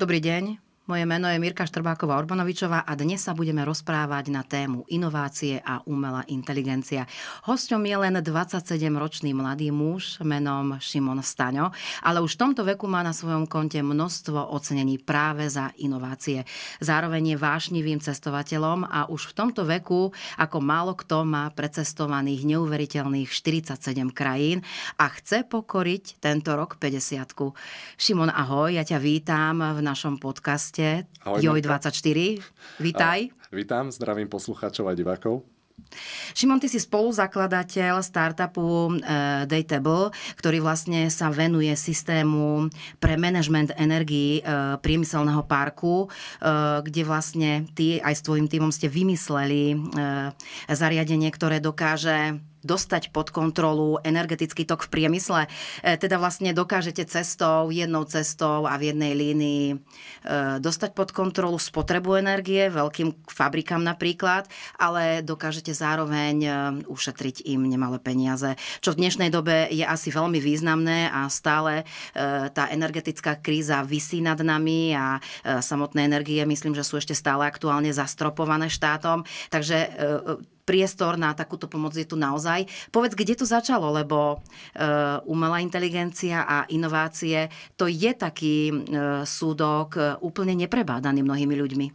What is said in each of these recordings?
Добрий день. Moje meno je Mirka Štrbáková Orbanovičová a dnes sa budeme rozprávať na tému inovácie a umelá inteligencia. Hosťom je len 27-ročný mladý muž menom Šimon Staňo, ale už v tomto veku má na svojom konte množstvo ocenení práve za inovácie. Zároveň je vášnivým cestovateľom a už v tomto veku ako málo kto má precestovaných neuveriteľných 47 krajín a chce pokoriť tento rok 50. Šimon, ahoj, ja ťa vítam v našom podcaste podcaste Ahoj, Joj24. Vítaj. A, vítam, zdravím poslucháčov a divákov. Šimon, ty si spoluzakladateľ startupu e, Daytable, ktorý vlastne sa venuje systému pre management energii e, priemyselného parku, e, kde vlastne ty aj s tvojim týmom ste vymysleli e, zariadenie, ktoré dokáže dostať pod kontrolu energetický tok v priemysle. E, teda vlastne dokážete cestou, jednou cestou a v jednej línii e, dostať pod kontrolu spotrebu energie veľkým fabrikám napríklad, ale dokážete zároveň e, ušetriť im nemalé peniaze, čo v dnešnej dobe je asi veľmi významné a stále tá energetická kríza vysí nad nami a samotné energie myslím, že sú ešte stále aktuálne zastropované štátom, takže priestor na takúto pomoc je tu naozaj. Povedz, kde to začalo, lebo eh, umelá inteligencia a inovácie, to je taký eh, súdok eh, úplne neprebádaný mnohými ľuďmi.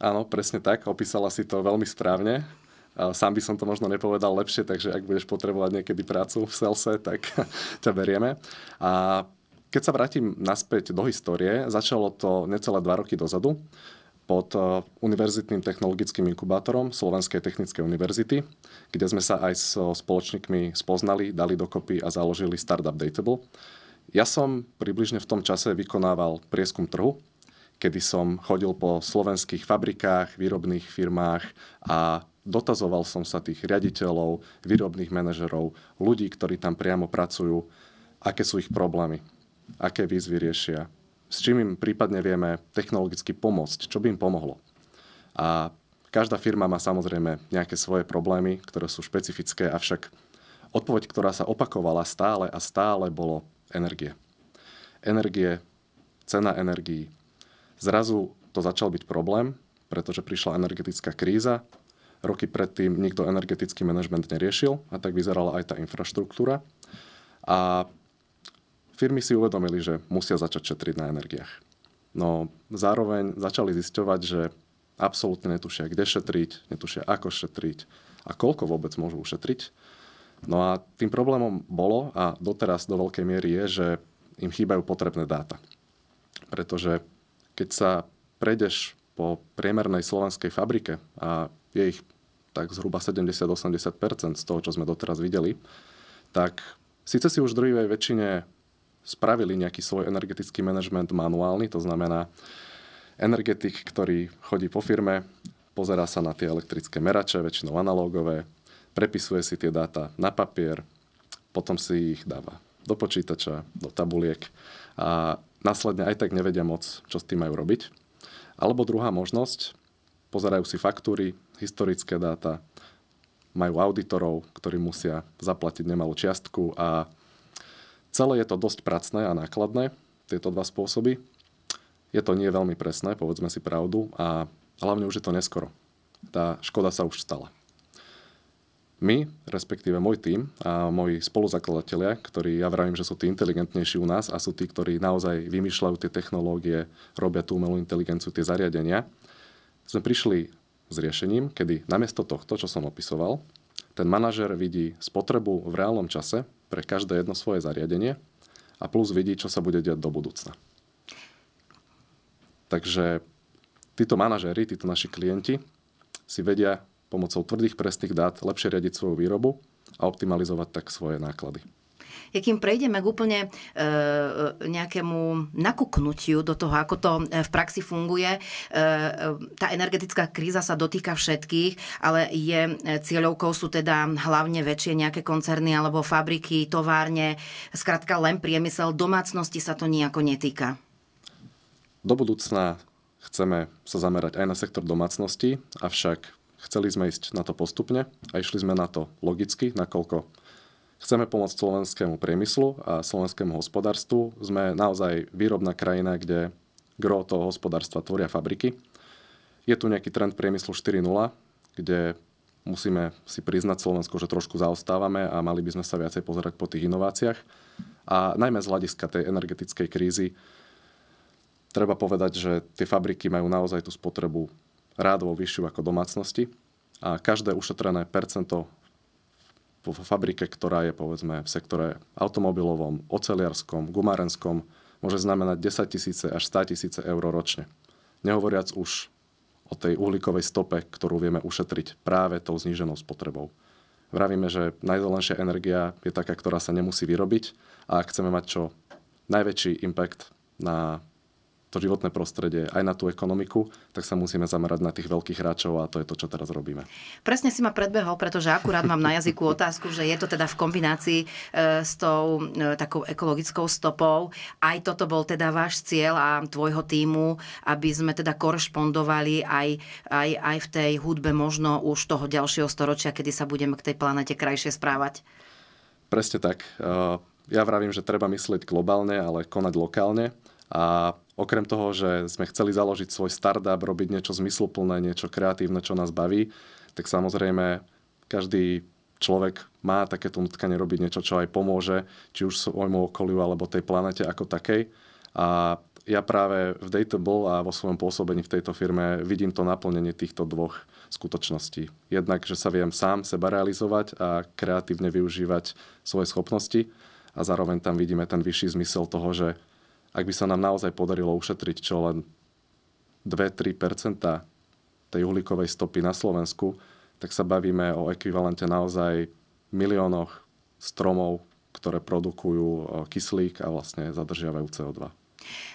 Áno, presne tak. Opísala si to veľmi správne. Sám by som to možno nepovedal lepšie, takže ak budeš potrebovať niekedy prácu v Selse, tak ťa berieme. A keď sa vrátim naspäť do histórie, začalo to necelé dva roky dozadu pod e, Univerzitným technologickým inkubátorom Slovenskej technickej univerzity, kde sme sa aj so spoločníkmi spoznali, dali dokopy a založili Startup Datable. Ja som približne v tom čase vykonával prieskum trhu, kedy som chodil po slovenských fabrikách, výrobných firmách a dotazoval som sa tých riaditeľov, výrobných manažerov, ľudí, ktorí tam priamo pracujú, aké sú ich problémy, aké výzvy riešia, s čím im prípadne vieme technologicky pomôcť, čo by im pomohlo. A každá firma má samozrejme nejaké svoje problémy, ktoré sú špecifické, avšak odpoveď, ktorá sa opakovala stále a stále, bolo energie. Energie, cena energií. Zrazu to začal byť problém, pretože prišla energetická kríza, roky predtým nikto energetický manažment neriešil a tak vyzerala aj tá infraštruktúra. A firmy si uvedomili, že musia začať šetriť na energiách. No zároveň začali zisťovať, že absolútne netušia, kde šetriť, netušia, ako šetriť a koľko vôbec môžu ušetriť. No a tým problémom bolo a doteraz do veľkej miery je, že im chýbajú potrebné dáta. Pretože keď sa prejdeš po priemernej slovenskej fabrike a je ich tak zhruba 70-80% z toho, čo sme doteraz videli, tak síce si už v druhej väčšine spravili nejaký svoj energetický manažment manuálny, to znamená energetik, ktorý chodí po firme, pozerá sa na tie elektrické merače, väčšinou analógové, prepisuje si tie dáta na papier, potom si ich dáva do počítača, do tabuliek a následne aj tak nevedia moc, čo s tým majú robiť. Alebo druhá možnosť, pozerajú si faktúry, historické dáta, majú auditorov, ktorí musia zaplatiť nemalú čiastku a Celé je to dosť pracné a nákladné, tieto dva spôsoby. Je to nie veľmi presné, povedzme si pravdu, a hlavne už je to neskoro. Tá škoda sa už stala. My, respektíve môj tím a moji spoluzakladatelia, ktorí ja vravím, že sú tí inteligentnejší u nás a sú tí, ktorí naozaj vymýšľajú tie technológie, robia tú umelú inteligenciu, tie zariadenia, sme prišli s riešením, kedy namiesto tohto, čo som opisoval, ten manažer vidí spotrebu v reálnom čase pre každé jedno svoje zariadenie a plus vidí, čo sa bude diať do budúcna. Takže títo manažéri, títo naši klienti si vedia pomocou tvrdých presných dát lepšie riadiť svoju výrobu a optimalizovať tak svoje náklady je, kým prejdeme k úplne e, e, nejakému nakuknutiu do toho, ako to e, v praxi funguje. E, e, tá energetická kríza sa dotýka všetkých, ale je cieľovkou sú teda hlavne väčšie nejaké koncerny alebo fabriky, továrne, Zkrátka len priemysel, domácnosti sa to nejako netýka. Do budúcna chceme sa zamerať aj na sektor domácnosti, avšak chceli sme ísť na to postupne a išli sme na to logicky, nakoľko Chceme pomôcť slovenskému priemyslu a slovenskému hospodárstvu. Sme naozaj výrobná krajina, kde gro toho hospodárstva tvoria fabriky. Je tu nejaký trend priemyslu 4.0, kde musíme si priznať Slovensko, že trošku zaostávame a mali by sme sa viacej pozerať po tých inováciách. A najmä z hľadiska tej energetickej krízy treba povedať, že tie fabriky majú naozaj tú spotrebu rádovo vyššiu ako domácnosti a každé ušetrené percento v fabrike, ktorá je povedzme v sektore automobilovom, oceliarskom, gumárenskom, môže znamenať 10 tisíce až 100 tisíce eur ročne. Nehovoriac už o tej uhlíkovej stope, ktorú vieme ušetriť práve tou zníženou spotrebou. Vravíme, že najzelenšia energia je taká, ktorá sa nemusí vyrobiť a ak chceme mať čo najväčší impact na to životné prostredie, aj na tú ekonomiku, tak sa musíme zamerať na tých veľkých hráčov a to je to, čo teraz robíme. Presne si ma predbehol, pretože akurát mám na jazyku otázku, že je to teda v kombinácii e, s tou e, takou ekologickou stopou. Aj toto bol teda váš cieľ a tvojho týmu, aby sme teda korešpondovali aj, aj, aj v tej hudbe možno už toho ďalšieho storočia, kedy sa budeme k tej planete krajšie správať. Presne tak. E, ja vravím, že treba myslieť globálne, ale konať lokálne. A Okrem toho, že sme chceli založiť svoj startup, robiť niečo zmysluplné, niečo kreatívne, čo nás baví, tak samozrejme každý človek má takéto nutkanie robiť niečo, čo aj pomôže, či už svojmu okoliu alebo tej planete ako takej. A ja práve v Datable a vo svojom pôsobení v tejto firme vidím to naplnenie týchto dvoch skutočností. Jednak, že sa viem sám seba realizovať a kreatívne využívať svoje schopnosti a zároveň tam vidíme ten vyšší zmysel toho, že ak by sa nám naozaj podarilo ušetriť čo len 2-3 tej uhlíkovej stopy na Slovensku, tak sa bavíme o ekvivalente naozaj miliónoch stromov, ktoré produkujú eh, kyslík a vlastne zadržiavajú CO2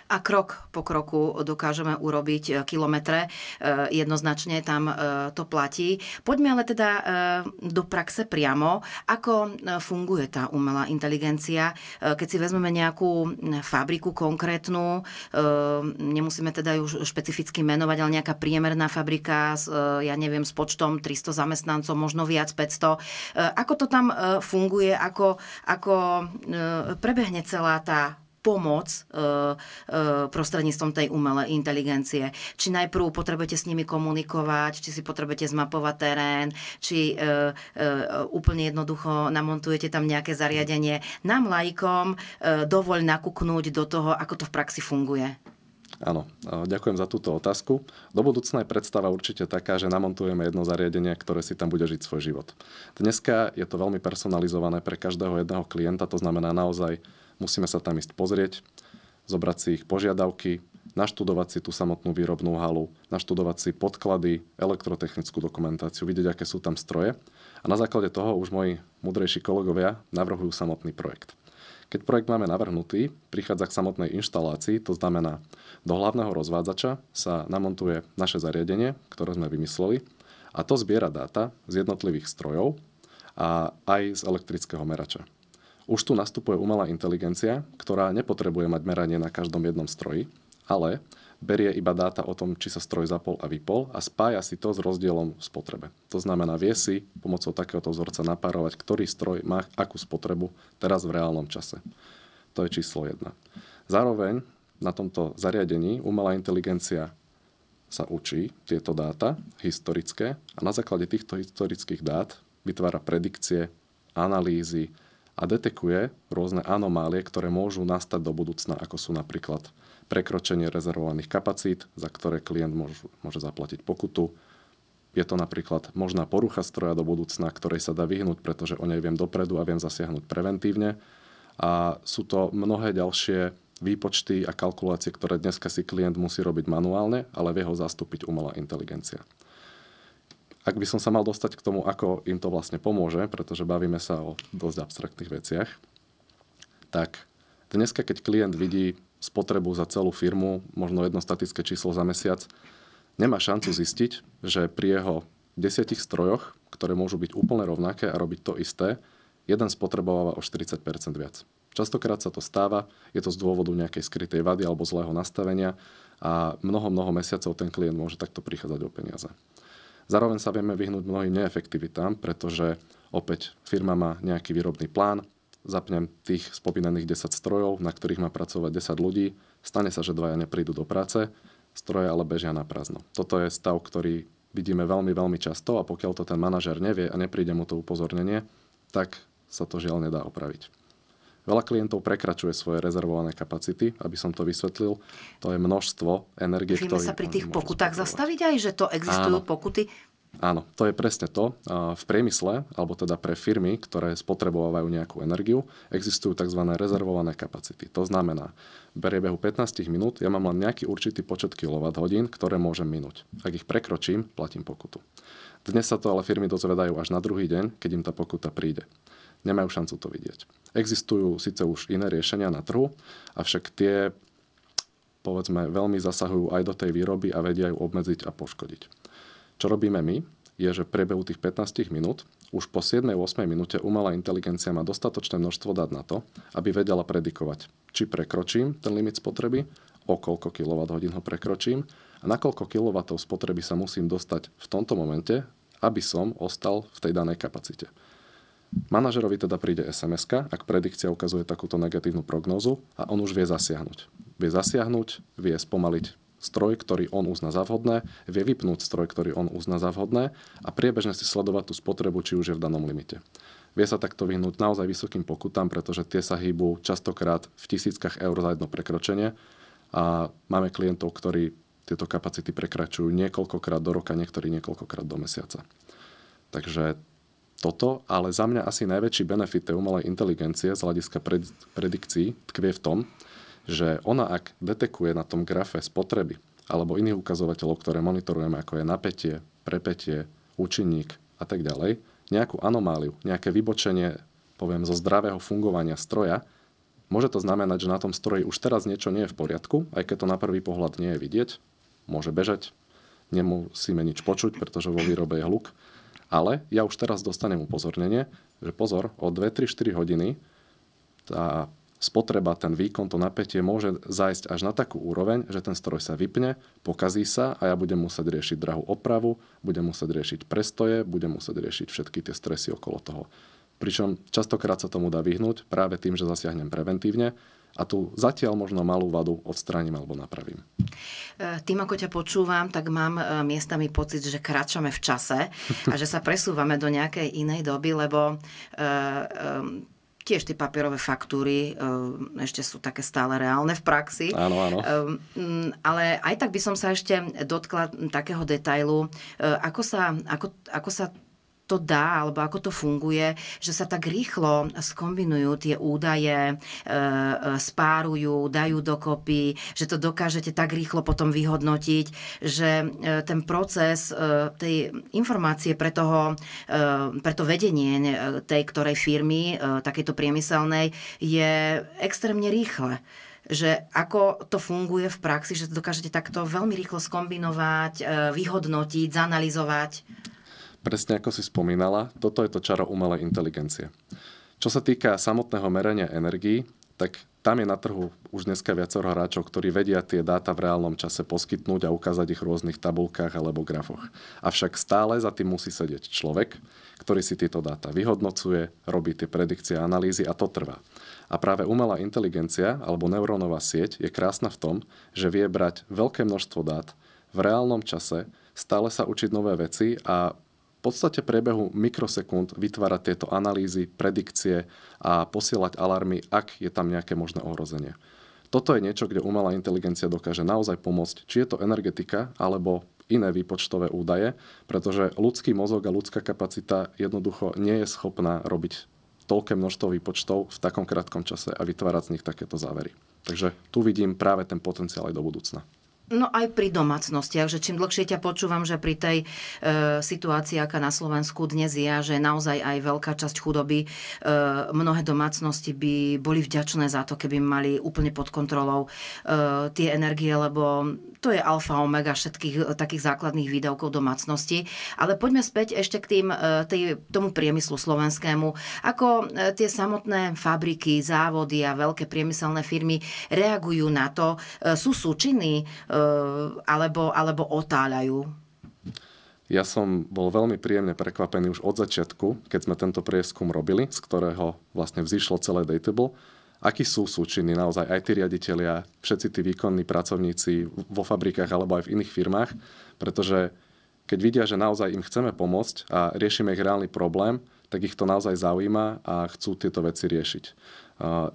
a krok po kroku dokážeme urobiť e, kilometre. E, jednoznačne tam e, to platí. Poďme ale teda do praxe priamo. Ako funguje tá umelá inteligencia? Keď si vezmeme nejakú fabriku konkrétnu, nemusíme teda ju špecificky menovať, ale nejaká priemerná fabrika, ja neviem, s počtom 300 zamestnancov, možno viac 500. Ako to tam funguje? Ako, ako prebehne celá tá pomoc eh, eh, prostredníctvom tej umelej inteligencie. Či najprv potrebujete s nimi komunikovať, či si potrebujete zmapovať terén, či eh, úplne jednoducho namontujete tam nejaké zariadenie. Nám lajkom dovoľ nakúknúť do toho, ako to v praxi funguje. Áno, ďakujem za túto otázku. Do budúcna je predstava určite taká, že namontujeme jedno zariadenie, ktoré si tam bude žiť svoj život. Dneska je to veľmi personalizované pre každého jedného klienta, to znamená naozaj Musíme sa tam ísť pozrieť, zobrať si ich požiadavky, naštudovať si tú samotnú výrobnú halu, naštudovať si podklady, elektrotechnickú dokumentáciu, vidieť, aké sú tam stroje. A na základe toho už moji mudrejší kolegovia navrhujú samotný projekt. Keď projekt máme navrhnutý, prichádza k samotnej inštalácii, to znamená, do hlavného rozvádzača sa namontuje naše zariadenie, ktoré sme vymysleli, a to zbiera dáta z jednotlivých strojov a aj z elektrického merača. Už tu nastupuje umelá inteligencia, ktorá nepotrebuje mať meranie na každom jednom stroji, ale berie iba dáta o tom, či sa stroj zapol a vypol a spája si to s rozdielom spotrebe. To znamená, vie si pomocou takéhoto vzorca napárovať, ktorý stroj má akú spotrebu teraz v reálnom čase. To je číslo 1. Zároveň na tomto zariadení umelá inteligencia sa učí tieto dáta historické a na základe týchto historických dát vytvára predikcie, analýzy, a detekuje rôzne anomálie, ktoré môžu nastať do budúcna, ako sú napríklad prekročenie rezervovaných kapacít, za ktoré klient môže, môže zaplatiť pokutu. Je to napríklad možná porucha stroja do budúcna, ktorej sa dá vyhnúť, pretože o nej viem dopredu a viem zasiahnuť preventívne. A sú to mnohé ďalšie výpočty a kalkulácie, ktoré dneska si klient musí robiť manuálne, ale vie ho zastúpiť umelá inteligencia ak by som sa mal dostať k tomu, ako im to vlastne pomôže, pretože bavíme sa o dosť abstraktných veciach, tak dneska, keď klient vidí spotrebu za celú firmu, možno jedno statické číslo za mesiac, nemá šancu zistiť, že pri jeho desiatich strojoch, ktoré môžu byť úplne rovnaké a robiť to isté, jeden spotrebováva o 40 viac. Častokrát sa to stáva, je to z dôvodu nejakej skrytej vady alebo zlého nastavenia a mnoho, mnoho mesiacov ten klient môže takto prichádzať o peniaze. Zároveň sa vieme vyhnúť mnohým neefektivitám, pretože opäť firma má nejaký výrobný plán, zapnem tých spomínaných 10 strojov, na ktorých má pracovať 10 ľudí, stane sa, že dvaja neprídu do práce, stroje ale bežia na prázdno. Toto je stav, ktorý vidíme veľmi, veľmi často a pokiaľ to ten manažer nevie a nepríde mu to upozornenie, tak sa to žiaľ nedá opraviť. Veľa klientov prekračuje svoje rezervované kapacity, aby som to vysvetlil. To je množstvo energie, ktorý... sa pri tých pokutách spokojovať. zastaviť aj, že to existujú Áno. pokuty? Áno, to je presne to. V priemysle, alebo teda pre firmy, ktoré spotrebovajú nejakú energiu, existujú tzv. rezervované kapacity. To znamená, v priebehu 15 minút ja mám len nejaký určitý počet kWh, ktoré môžem minúť. Ak ich prekročím, platím pokutu. Dnes sa to ale firmy dozvedajú až na druhý deň, keď im tá pokuta príde nemajú šancu to vidieť. Existujú síce už iné riešenia na trhu, avšak tie povedzme veľmi zasahujú aj do tej výroby a vedia ju obmedziť a poškodiť. Čo robíme my, je, že v priebehu tých 15 minút už po 7-8 minúte umelá inteligencia má dostatočné množstvo dát na to, aby vedela predikovať, či prekročím ten limit spotreby, o koľko kWh ho prekročím a na koľko kW spotreby sa musím dostať v tomto momente, aby som ostal v tej danej kapacite. Manažerovi teda príde sms ak predikcia ukazuje takúto negatívnu prognózu a on už vie zasiahnuť. Vie zasiahnuť, vie spomaliť stroj, ktorý on uzná za vhodné, vie vypnúť stroj, ktorý on uzná za vhodné a priebežne si sledovať tú spotrebu, či už je v danom limite. Vie sa takto vyhnúť naozaj vysokým pokutám, pretože tie sa hýbu častokrát v tisíckach eur za jedno prekročenie a máme klientov, ktorí tieto kapacity prekračujú niekoľkokrát do roka, niektorí niekoľkokrát do mesiaca. Takže toto, ale za mňa asi najväčší benefit tej umelej inteligencie z hľadiska pred- predikcií tkvie v tom, že ona ak detekuje na tom grafe spotreby alebo iných ukazovateľov, ktoré monitorujeme, ako je napätie, prepätie, účinník a tak ďalej, nejakú anomáliu, nejaké vybočenie, poviem, zo zdravého fungovania stroja, môže to znamenať, že na tom stroji už teraz niečo nie je v poriadku, aj keď to na prvý pohľad nie je vidieť, môže bežať, nemusíme nič počuť, pretože vo výrobe je hluk, ale ja už teraz dostanem upozornenie, že pozor, o 2-3-4 hodiny tá spotreba, ten výkon, to napätie môže zajsť až na takú úroveň, že ten stroj sa vypne, pokazí sa a ja budem musieť riešiť drahú opravu, budem musieť riešiť prestoje, budem musieť riešiť všetky tie stresy okolo toho. Pričom častokrát sa tomu dá vyhnúť práve tým, že zasiahnem preventívne a tu zatiaľ možno malú vadu odstránim alebo napravím. E, tým, ako ťa počúvam, tak mám e, miestami pocit, že kráčame v čase a že sa presúvame do nejakej inej doby, lebo e, tiež tie papierové faktúry ešte sú také stále reálne v praxi. Áno, áno. Ale aj tak by som sa ešte dotkla takého detailu, ako sa, ako, ako sa to dá, alebo ako to funguje, že sa tak rýchlo skombinujú tie údaje, e, e, spárujú, dajú dokopy, že to dokážete tak rýchlo potom vyhodnotiť, že e, ten proces tej informácie pre, toho, pre to vedenie tej ktorej firmy, takéto priemyselnej, je extrémne rýchle že ako to funguje v praxi, že to dokážete takto veľmi rýchlo skombinovať, vyhodnotiť, zanalizovať? Presne ako si spomínala, toto je to čaro umelej inteligencie. Čo sa týka samotného merania energií, tak tam je na trhu už dneska viacero hráčov, ktorí vedia tie dáta v reálnom čase poskytnúť a ukázať ich v rôznych tabulkách alebo grafoch. Avšak stále za tým musí sedieť človek, ktorý si tieto dáta vyhodnocuje, robí tie predikcie a analýzy a to trvá. A práve umelá inteligencia alebo neurónová sieť je krásna v tom, že vie brať veľké množstvo dát v reálnom čase, stále sa učiť nové veci a v podstate priebehu mikrosekúnd vytvárať tieto analýzy, predikcie a posielať alarmy, ak je tam nejaké možné ohrozenie. Toto je niečo, kde umelá inteligencia dokáže naozaj pomôcť, či je to energetika alebo iné výpočtové údaje, pretože ľudský mozog a ľudská kapacita jednoducho nie je schopná robiť toľké množstvo výpočtov v takom krátkom čase a vytvárať z nich takéto závery. Takže tu vidím práve ten potenciál aj do budúcna. No aj pri domácnostiach, že čím dlhšie ťa počúvam, že pri tej e, situácii, aká na Slovensku dnes je, že naozaj aj veľká časť chudoby, e, mnohé domácnosti by boli vďačné za to, keby mali úplne pod kontrolou e, tie energie, lebo to je alfa omega všetkých e, takých základných výdavkov domácnosti. Ale poďme späť ešte k tým, e, tej, tomu priemyslu slovenskému. Ako e, tie samotné fabriky, závody a veľké priemyselné firmy reagujú na to, sú súčinní Eh, alebo, alebo otáľajú? Ja som bol veľmi príjemne prekvapený už od začiatku, keď sme tento prieskum robili, z ktorého vlastne vzýšlo celé Datable, akí sú súčinní naozaj aj tí riaditeľia, všetci tí výkonní pracovníci vo fabrikách alebo aj v iných firmách, pretože keď vidia, že naozaj im chceme pomôcť a riešime ich reálny problém, tak ich to naozaj zaujíma a chcú tieto veci riešiť.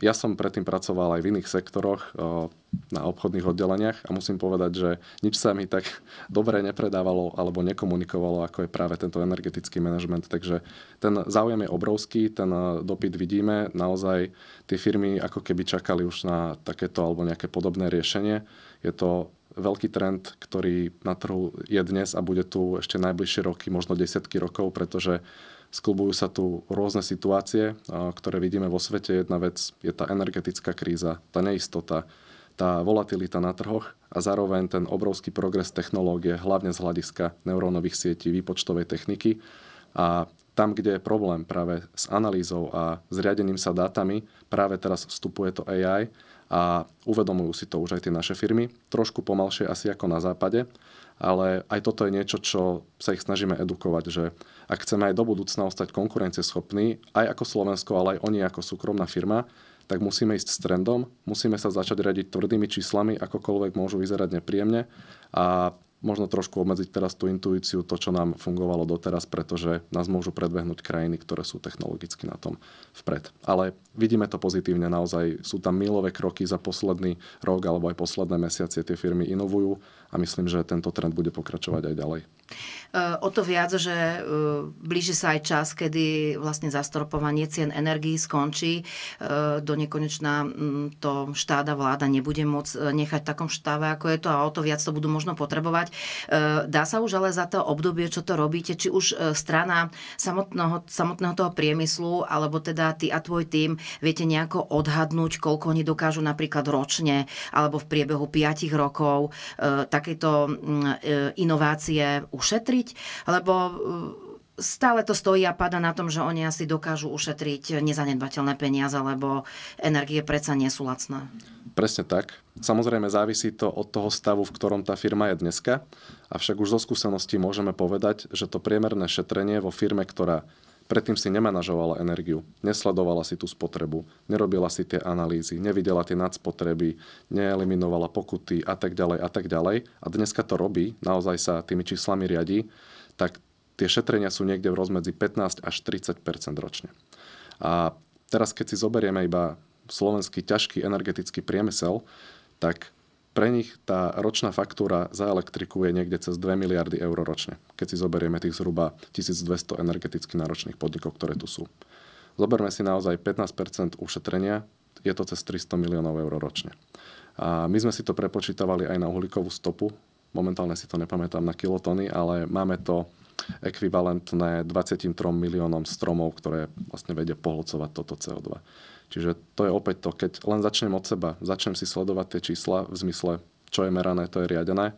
Ja som predtým pracoval aj v iných sektoroch, eh, na obchodných oddeleniach a musím povedať, že nič sa mi tak dobre nepredávalo alebo nekomunikovalo, ako je práve tento energetický manažment. Takže ten záujem je obrovský, ten eh, dopyt vidíme, naozaj tie firmy ako keby čakali už na takéto alebo nejaké podobné riešenie. Je to veľký trend, ktorý na trhu je dnes a bude tu ešte najbližšie roky, možno desiatky rokov, pretože sklbujú sa tu rôzne situácie, ktoré vidíme vo svete. Jedna vec je tá energetická kríza, tá neistota, tá volatilita na trhoch a zároveň ten obrovský progres technológie, hlavne z hľadiska neurónových sietí, výpočtovej techniky. A tam, kde je problém práve s analýzou a zriadením sa dátami, práve teraz vstupuje to AI a uvedomujú si to už aj tie naše firmy. Trošku pomalšie asi ako na západe, ale aj toto je niečo, čo sa ich snažíme edukovať, že ak chceme aj do budúcna ostať konkurencieschopní, aj ako Slovensko, ale aj oni ako súkromná firma, tak musíme ísť s trendom, musíme sa začať radiť tvrdými číslami, akokoľvek môžu vyzerať nepríjemne a možno trošku obmedziť teraz tú intuíciu, to, čo nám fungovalo doteraz, pretože nás môžu predbehnúť krajiny, ktoré sú technologicky na tom vpred. Ale vidíme to pozitívne naozaj. Sú tam milové kroky za posledný rok alebo aj posledné mesiace. Tie firmy inovujú a myslím, že tento trend bude pokračovať aj ďalej. E, o to viac, že e, blíži sa aj čas, kedy vlastne zastropovanie cien energií skončí. E, do nekonečná to štáda vláda nebude môcť nechať v takom štáve, ako je to a o to viac to budú možno potrebovať. Dá sa už ale za to obdobie, čo to robíte, či už strana samotného, samotného toho priemyslu, alebo teda ty a tvoj tým, viete nejako odhadnúť, koľko oni dokážu napríklad ročne, alebo v priebehu 5 rokov tak takéto mm, e, inovácie ušetriť, lebo e, stále to stojí a pada na tom, že oni asi dokážu ušetriť nezanedbateľné peniaze, lebo energie predsa nie sú lacné. Presne tak. Samozrejme závisí to od toho stavu, v ktorom tá firma je dneska. Avšak už zo skúseností môžeme povedať, že to priemerné šetrenie vo firme, ktorá Predtým si nemanažovala energiu, nesledovala si tú spotrebu, nerobila si tie analýzy, nevidela tie nadspotreby, neeliminovala pokuty a tak ďalej a tak ďalej. A dneska to robí, naozaj sa tými číslami riadi, tak tie šetrenia sú niekde v rozmedzi 15 až 30 ročne. A teraz, keď si zoberieme iba slovenský ťažký energetický priemysel, tak pre nich tá ročná faktúra za elektriku je niekde cez 2 miliardy eur ročne, keď si zoberieme tých zhruba 1200 energeticky náročných podnikov, ktoré tu sú. Zoberme si naozaj 15 ušetrenia, je to cez 300 miliónov eur ročne. A my sme si to prepočítavali aj na uhlíkovú stopu, momentálne si to nepamätám na kilotony, ale máme to ekvivalentné 23 miliónom stromov, ktoré vlastne vedia pohľcovať toto CO2. Čiže to je opäť to, keď len začnem od seba, začnem si sledovať tie čísla v zmysle, čo je merané, to je riadené,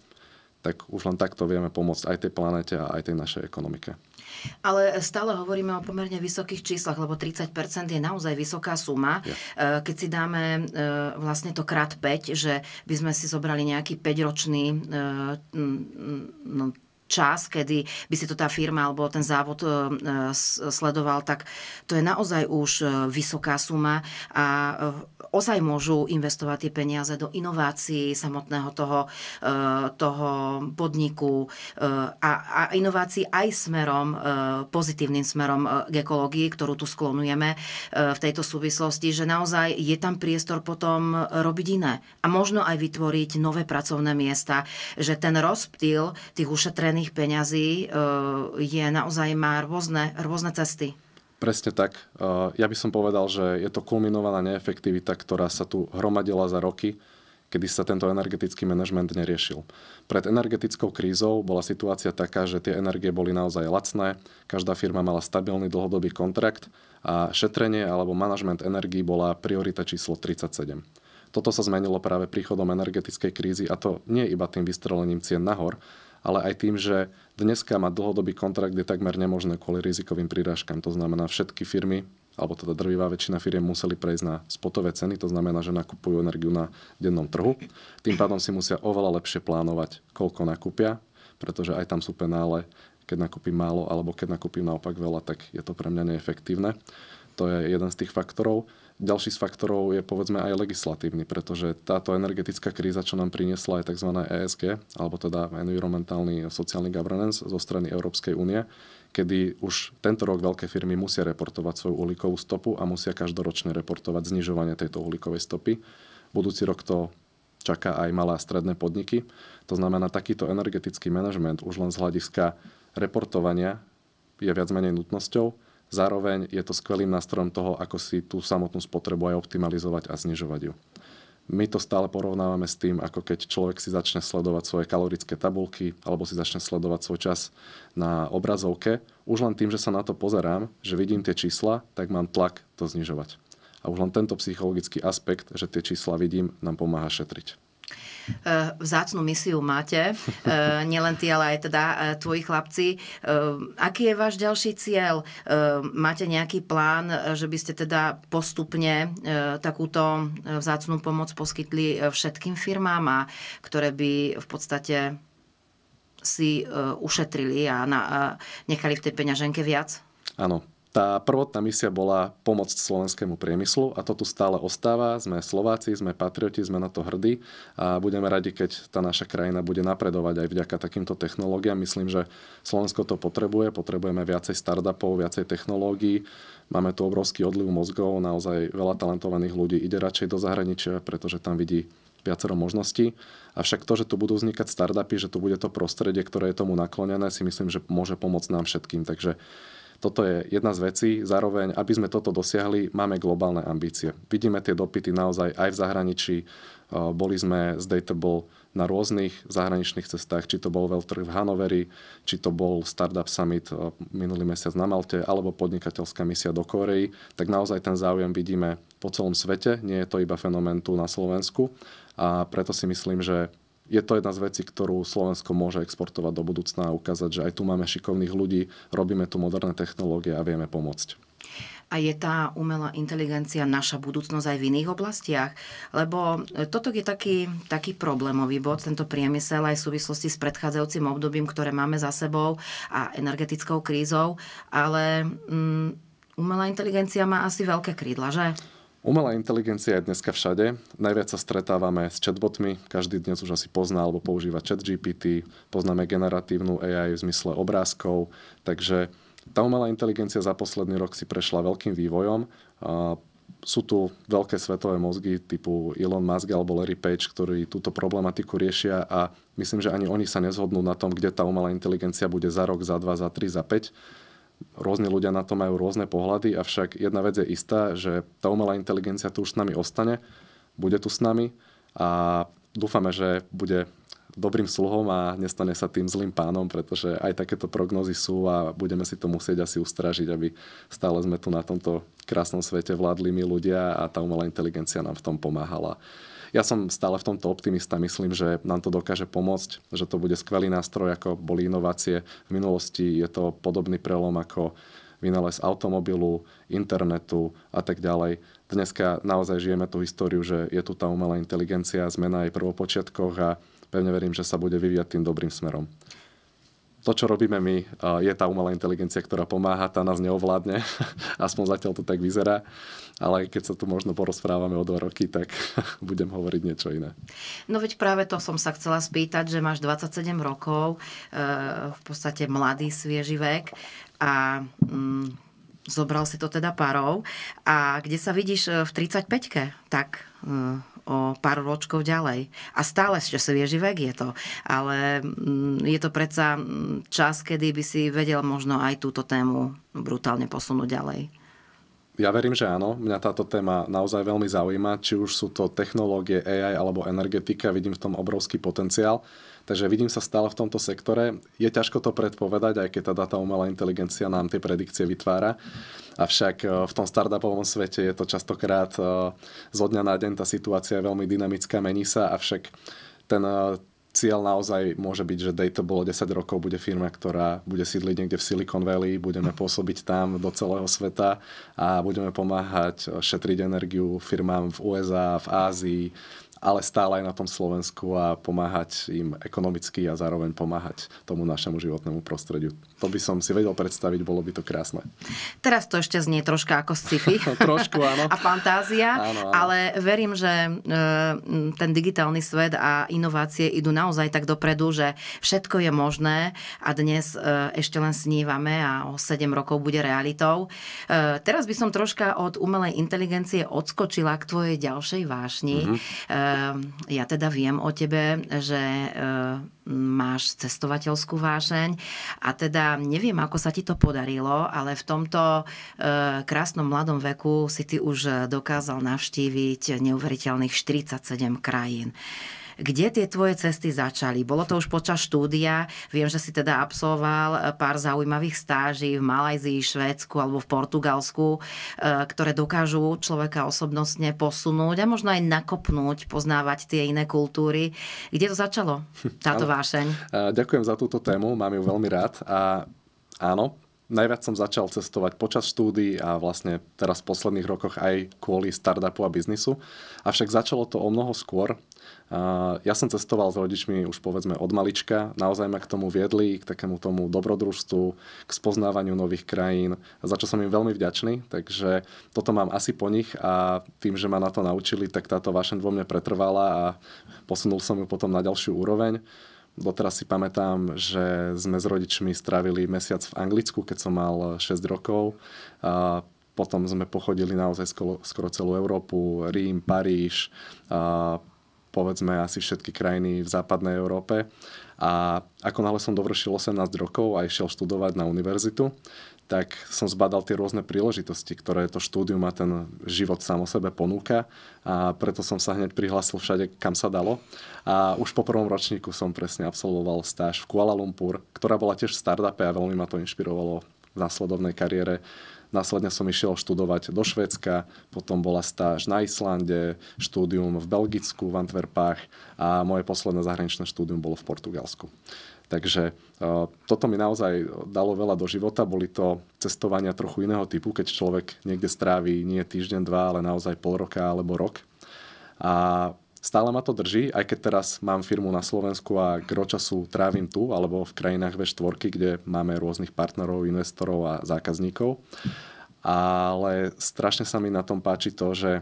tak už len takto vieme pomôcť aj tej planéte, a aj tej našej ekonomike. Ale stále hovoríme o pomerne vysokých číslach, lebo 30% je naozaj vysoká suma. Ja. Eh, keď si dáme eh, vlastne to krát 5, že by sme si zobrali nejaký 5-ročný eh, čas, kedy by si to tá firma alebo ten závod e, sledoval, tak to je naozaj už e, vysoká suma a e, ozaj môžu investovať tie peniaze do inovácií samotného toho, toho podniku a, a inovácií aj smerom, pozitívnym smerom k ekológii, ktorú tu sklonujeme v tejto súvislosti, že naozaj je tam priestor potom robiť iné a možno aj vytvoriť nové pracovné miesta, že ten rozptýl tých ušetrených získaných peňazí eh, je naozaj má rôzne, rôzne cesty. Presne tak. Eh, ja by som povedal, že je to kulminovaná neefektivita, ktorá sa tu hromadila za roky, kedy sa tento energetický manažment neriešil. Pred energetickou krízou bola situácia taká, že tie energie boli naozaj lacné, každá firma mala stabilný dlhodobý kontrakt a šetrenie alebo manažment energií bola priorita číslo 37. Toto sa zmenilo práve príchodom energetickej krízy a to nie iba tým vystrelením cien nahor, ale aj tým, že dneska má dlhodobý kontrakt je takmer nemožné kvôli rizikovým prírážkam. To znamená, všetky firmy, alebo teda drvivá väčšina firiem museli prejsť na spotové ceny, to znamená, že nakupujú energiu na dennom trhu. Tým pádom si musia oveľa lepšie plánovať, koľko nakúpia, pretože aj tam sú penále, keď nakúpim málo alebo keď nakúpim naopak veľa, tak je to pre mňa neefektívne. To je jeden z tých faktorov. Ďalší z faktorov je povedzme aj legislatívny, pretože táto energetická kríza, čo nám priniesla aj tzv. ESG, alebo teda environmentálny sociálny governance zo strany Európskej únie, kedy už tento rok veľké firmy musia reportovať svoju uhlíkovú stopu a musia každoročne reportovať znižovanie tejto uhlíkovej stopy. Budúci rok to čaká aj malé a stredné podniky. To znamená, takýto energetický manažment už len z hľadiska reportovania je viac menej nutnosťou Zároveň je to skvelým nástrojom toho, ako si tú samotnú spotrebu aj optimalizovať a znižovať ju. My to stále porovnávame s tým, ako keď človek si začne sledovať svoje kalorické tabulky alebo si začne sledovať svoj čas na obrazovke. Už len tým, že sa na to pozerám, že vidím tie čísla, tak mám tlak to znižovať. A už len tento psychologický aspekt, že tie čísla vidím, nám pomáha šetriť. Eh, vzácnú misiu máte, eh, nielen ty, ale aj teda eh, tvoji chlapci. Aký je váš ďalší cieľ? Máte nejaký plán, že by ste teda postupne takúto vzácnú pomoc poskytli všetkým firmám, a ktoré by v podstate si ušetrili a nechali v tej peňaženke viac? Áno, tá prvotná misia bola pomôcť slovenskému priemyslu a to tu stále ostáva. Sme Slováci, sme patrioti, sme na to hrdí a budeme radi, keď tá naša krajina bude napredovať aj vďaka takýmto technológiám. Myslím, že Slovensko to potrebuje, potrebujeme viacej startupov, viacej technológií. Máme tu obrovský odliv mozgov, naozaj veľa talentovaných ľudí ide radšej do zahraničia, pretože tam vidí viacero možností. Avšak to, že tu budú vznikať startupy, že tu bude to prostredie, ktoré je tomu naklonené, si myslím, že môže pomôcť nám všetkým. Takže toto je jedna z vecí. Zároveň, aby sme toto dosiahli, máme globálne ambície. Vidíme tie dopity naozaj aj v zahraničí. E, boli sme z Datable na rôznych zahraničných cestách, či to bol veľtrh v Hanoveri, či to bol Startup Summit e, minulý mesiac na Malte, alebo podnikateľská misia do Korei, tak naozaj ten záujem vidíme po celom svete, nie je to iba fenomén tu na Slovensku a preto si myslím, že je to jedna z vecí, ktorú Slovensko môže exportovať do budúcna a ukázať, že aj tu máme šikovných ľudí, robíme tu moderné technológie a vieme pomôcť. A je tá umelá inteligencia naša budúcnosť aj v iných oblastiach? Lebo e, toto je taký, taký problémový bod, tento priemysel aj v súvislosti s predchádzajúcim obdobím, ktoré máme za sebou a energetickou krízou, ale mm, umelá inteligencia má asi veľké krídla, že? Umelá inteligencia je dneska všade. Najviac sa stretávame s chatbotmi. Každý dnes už asi pozná alebo používa chat GPT. Poznáme generatívnu AI v zmysle obrázkov. Takže tá umelá inteligencia za posledný rok si prešla veľkým vývojom. Sú tu veľké svetové mozgy typu Elon Musk alebo Larry Page, ktorí túto problematiku riešia a myslím, že ani oni sa nezhodnú na tom, kde tá umelá inteligencia bude za rok, za dva, za tri, za päť Rôzne ľudia na to majú rôzne pohľady, avšak jedna vec je istá, že tá umelá inteligencia tu už s nami ostane, bude tu s nami a dúfame, že bude dobrým sluhom a nestane sa tým zlým pánom, pretože aj takéto prognozy sú a budeme si to musieť asi ustražiť, aby stále sme tu na tomto krásnom svete vládli my ľudia a tá umelá inteligencia nám v tom pomáhala ja som stále v tomto optimista, myslím, že nám to dokáže pomôcť, že to bude skvelý nástroj, ako boli inovácie. V minulosti je to podobný prelom ako vynález automobilu, internetu a tak ďalej. Dneska naozaj žijeme tú históriu, že je tu tá umelá inteligencia, zmena aj prvopočiatkoch a pevne verím, že sa bude vyvíjať tým dobrým smerom to, čo robíme my, eh, je tá umelá inteligencia, ktorá pomáha, tá nás neovládne. Aspoň zatiaľ to tak vyzerá. Ale keď sa tu možno porozprávame o dva roky, tak budem hovoriť niečo iné. No veď práve to som sa chcela spýtať, že máš 27 rokov, eh, v podstate mladý, svieži vek a mm, zobral si to teda parov. A kde sa vidíš eh, v 35-ke? Tak o pár ročkov ďalej. A stále ešte svieži vek je to. Ale mm, je to predsa mm, čas, kedy by si vedel možno aj túto tému brutálne posunúť ďalej. Ja verím, že áno. Mňa táto téma naozaj veľmi zaujíma. Či už sú to technológie AI alebo energetika, vidím v tom obrovský potenciál. Takže vidím sa stále v tomto sektore. Je ťažko to predpovedať, aj keď tá data umelá inteligencia nám tie predikcie vytvára. Mm. Avšak e, v tom startupovom svete je to častokrát e, zo dňa na deň tá situácia je veľmi dynamická, mení sa, avšak ten e, cieľ naozaj môže byť, že Data bolo 10 rokov, bude firma, ktorá bude sídliť niekde v Silicon Valley, budeme hm. pôsobiť tam do celého sveta a budeme pomáhať šetriť energiu firmám v USA, v Ázii, ale stále aj na tom Slovensku a pomáhať im ekonomicky a zároveň pomáhať tomu našemu životnému prostrediu. To by som si vedel predstaviť, bolo by to krásne. Teraz to ešte znie troška ako sci-fi. Trošku, áno. A fantázia, áno, áno. ale verím, že eh, ten digitálny svet a inovácie idú naozaj tak dopredu, že všetko je možné a dnes eh, ešte len snívame a o 7 rokov bude realitou. Eh, teraz by som troška od umelej inteligencie odskočila k tvojej ďalšej vášni. Mm-hmm. Ehm, ja teda viem o tebe, že eh, máš cestovateľskú vášeň a teda neviem, ako sa ti to podarilo, ale v tomto eh, krásnom mladom veku si ty už dokázal navštíviť neuveriteľných 47 krajín. Kde tie tvoje cesty začali? Bolo to už počas štúdia. Viem, že si teda absolvoval eh, pár zaujímavých stáží v Malajzii, Švédsku alebo v Portugalsku, eh, ktoré dokážu človeka osobnostne posunúť a možno aj nakopnúť, poznávať tie iné kultúry. Kde to začalo, táto ano. vášeň? Eh, ďakujem za túto tému, mám ju veľmi rád. A áno, najviac som začal cestovať počas štúdií a vlastne teraz v posledných rokoch aj kvôli startupu a biznisu. Avšak začalo to o mnoho skôr. Eh, ja som cestoval s rodičmi už povedzme od malička, naozaj ma k tomu viedli, k takému tomu dobrodružstvu, k spoznávaniu nových krajín, za čo som im veľmi vďačný, takže toto mám asi po nich a tým, že ma na to naučili, tak táto vášeň vo mne pretrvala a posunul som ju potom na ďalšiu úroveň. Doteraz si pamätám, že sme s rodičmi strávili mesiac v Anglicku, keď som mal 6 rokov. A potom sme pochodili naozaj skoro, skoro celú Európu, Rím, Paríž, a povedzme asi všetky krajiny v západnej Európe. A ako náhle som dovršil 18 rokov a išiel študovať na univerzitu, tak som zbadal tie rôzne príležitosti, ktoré to štúdium a ten život sám o sebe ponúka a preto som sa hneď prihlásil všade, kam sa dalo. A už po prvom ročníku som presne absolvoval stáž v Kuala Lumpur, ktorá bola tiež v startupe a veľmi ma to inšpirovalo v následovnej kariére Následne som išiel študovať do Švedska, potom bola stáž na Islande, štúdium v Belgicku, v Antwerpách a moje posledné zahraničné štúdium bolo v Portugalsku. Takže e, toto mi naozaj dalo veľa do života. Boli to cestovania trochu iného typu, keď človek niekde stráví nie týždeň, dva, ale naozaj pol roka alebo rok. A stále ma to drží, aj keď teraz mám firmu na Slovensku a kročasu trávim tu, alebo v krajinách V4, kde máme rôznych partnerov, investorov a zákazníkov. Ale strašne sa mi na tom páči to, že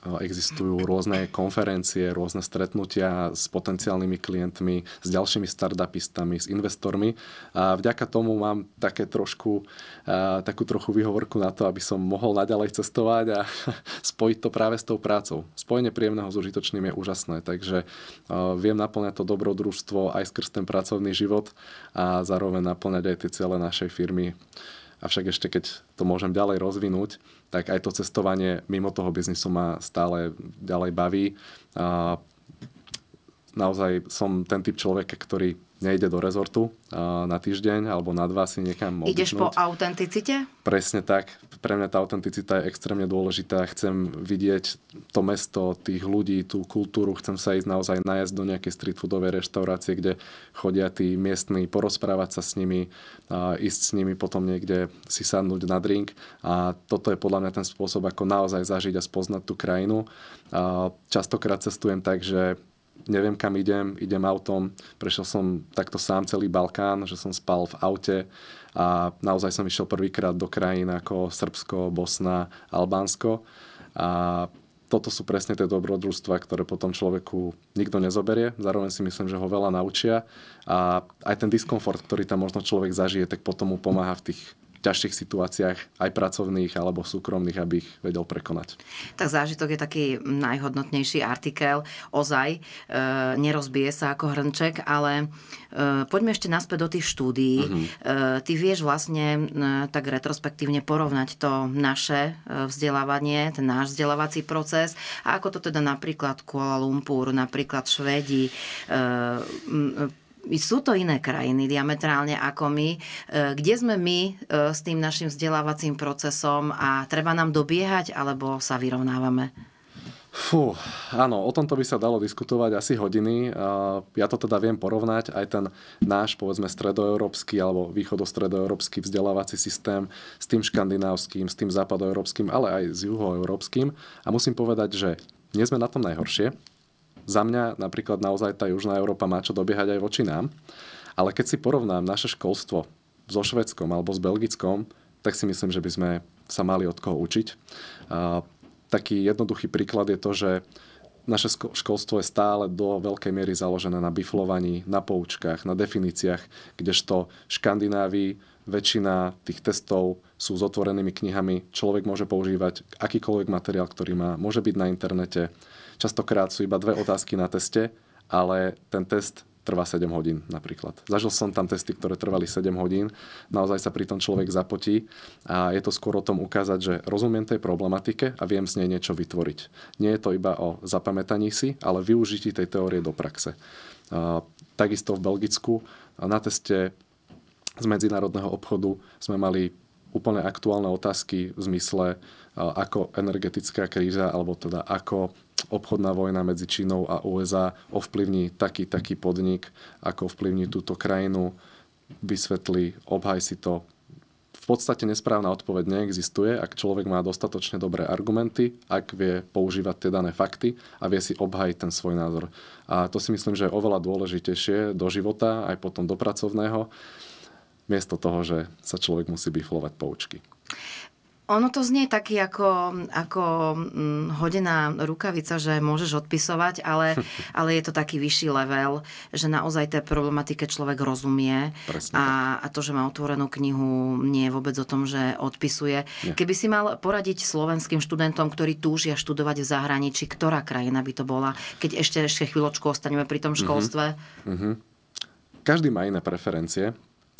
Eh, existujú rôzne konferencie, rôzne stretnutia s potenciálnymi klientmi, s ďalšími startupistami, s investormi. A vďaka tomu mám také trošku, eh, takú trochu výhovorku na to, aby som mohol naďalej cestovať a spojiť to práve s tou prácou. Spojenie príjemného s užitočným je úžasné, takže eh, viem naplňať to dobrodružstvo aj skrz ten pracovný život a zároveň naplňať aj tie cieľe našej firmy. Avšak ešte keď to môžem ďalej rozvinúť, tak aj to cestovanie mimo toho biznisu ma stále ďalej baví. A naozaj som ten typ človeka, ktorý nejde do rezortu na týždeň alebo na dva si niekam oddychnúť. Ideš po autenticite? Presne tak. Pre mňa tá autenticita je extrémne dôležitá. Chcem vidieť to mesto, tých ľudí, tú kultúru. Chcem sa ísť naozaj najazd do nejakej street foodovej reštaurácie, kde chodia tí miestni, porozprávať sa s nimi, ísť s nimi potom niekde si sadnúť na drink. A toto je podľa mňa ten spôsob, ako naozaj zažiť a spoznať tú krajinu. Častokrát cestujem tak, že neviem kam idem, idem autom. Prešiel som takto sám celý Balkán, že som spal v aute a naozaj som išiel prvýkrát do krajín ako Srbsko, Bosna, Albánsko. A toto sú presne tie dobrodružstva, ktoré potom človeku nikto nezoberie. Zároveň si myslím, že ho veľa naučia. A aj ten diskomfort, ktorý tam možno človek zažije, tak potom mu pomáha v tých ťažších situáciách, aj pracovných alebo súkromných, aby ich vedel prekonať. Tak zážitok je taký najhodnotnejší artikel, ozaj, e, nerozbije sa ako hrnček, ale e, poďme ešte naspäť do tých štúdií. Uh-huh. E, ty vieš vlastne e, tak retrospektívne porovnať to naše e, vzdelávanie, ten náš vzdelávací proces a ako to teda napríklad Kuala Lumpur, napríklad Švedi, e, m, sú to iné krajiny diametrálne ako my. E, kde sme my e, s tým našim vzdelávacím procesom a treba nám dobiehať alebo sa vyrovnávame? Fú, áno, o tomto by sa dalo diskutovať asi hodiny. E, ja to teda viem porovnať. Aj ten náš, povedzme, stredoeurópsky alebo východostredoeurópsky vzdelávací systém s tým škandinávským, s tým západoeurópskym, ale aj s juhoeurópskym. A musím povedať, že nie sme na tom najhoršie za mňa napríklad naozaj tá Južná Európa má čo dobiehať aj voči nám. Ale keď si porovnám naše školstvo so Švedskom alebo s Belgickom, tak si myslím, že by sme sa mali od koho učiť. A, taký jednoduchý príklad je to, že naše školstvo je stále do veľkej miery založené na biflovaní, na poučkách, na definíciách, kdežto v Škandinávii väčšina tých testov sú s otvorenými knihami. Človek môže používať akýkoľvek materiál, ktorý má. Môže byť na internete Častokrát sú iba dve otázky na teste, ale ten test trvá 7 hodín napríklad. Zažil som tam testy, ktoré trvali 7 hodín, naozaj sa pri tom človek zapotí a je to skôr o tom ukázať, že rozumiem tej problematike a viem z nej niečo vytvoriť. Nie je to iba o zapamätaní si, ale využití tej teórie do praxe. takisto v Belgicku na teste z medzinárodného obchodu sme mali úplne aktuálne otázky v zmysle ako energetická kríza alebo teda ako obchodná vojna medzi Čínou a USA ovplyvní taký, taký podnik, ako ovplyvní túto krajinu, vysvetli, obhaj si to. V podstate nesprávna odpoveď neexistuje, ak človek má dostatočne dobré argumenty, ak vie používať tie dané fakty a vie si obhajiť ten svoj názor. A to si myslím, že je oveľa dôležitejšie do života, aj potom do pracovného, miesto toho, že sa človek musí biflovať poučky. Ono to znie taký ako, ako mm, hodená rukavica, že môžeš odpisovať, ale, ale je to taký vyšší level, že naozaj tej problematike človek rozumie a, a to, že má otvorenú knihu, nie je vôbec o tom, že odpisuje. Nie. Keby si mal poradiť slovenským študentom, ktorí túžia študovať v zahraničí, ktorá krajina by to bola, keď ešte ešte chvíľočku ostaneme pri tom mhm. školstve? Mm-hmm. Každý má iné preferencie,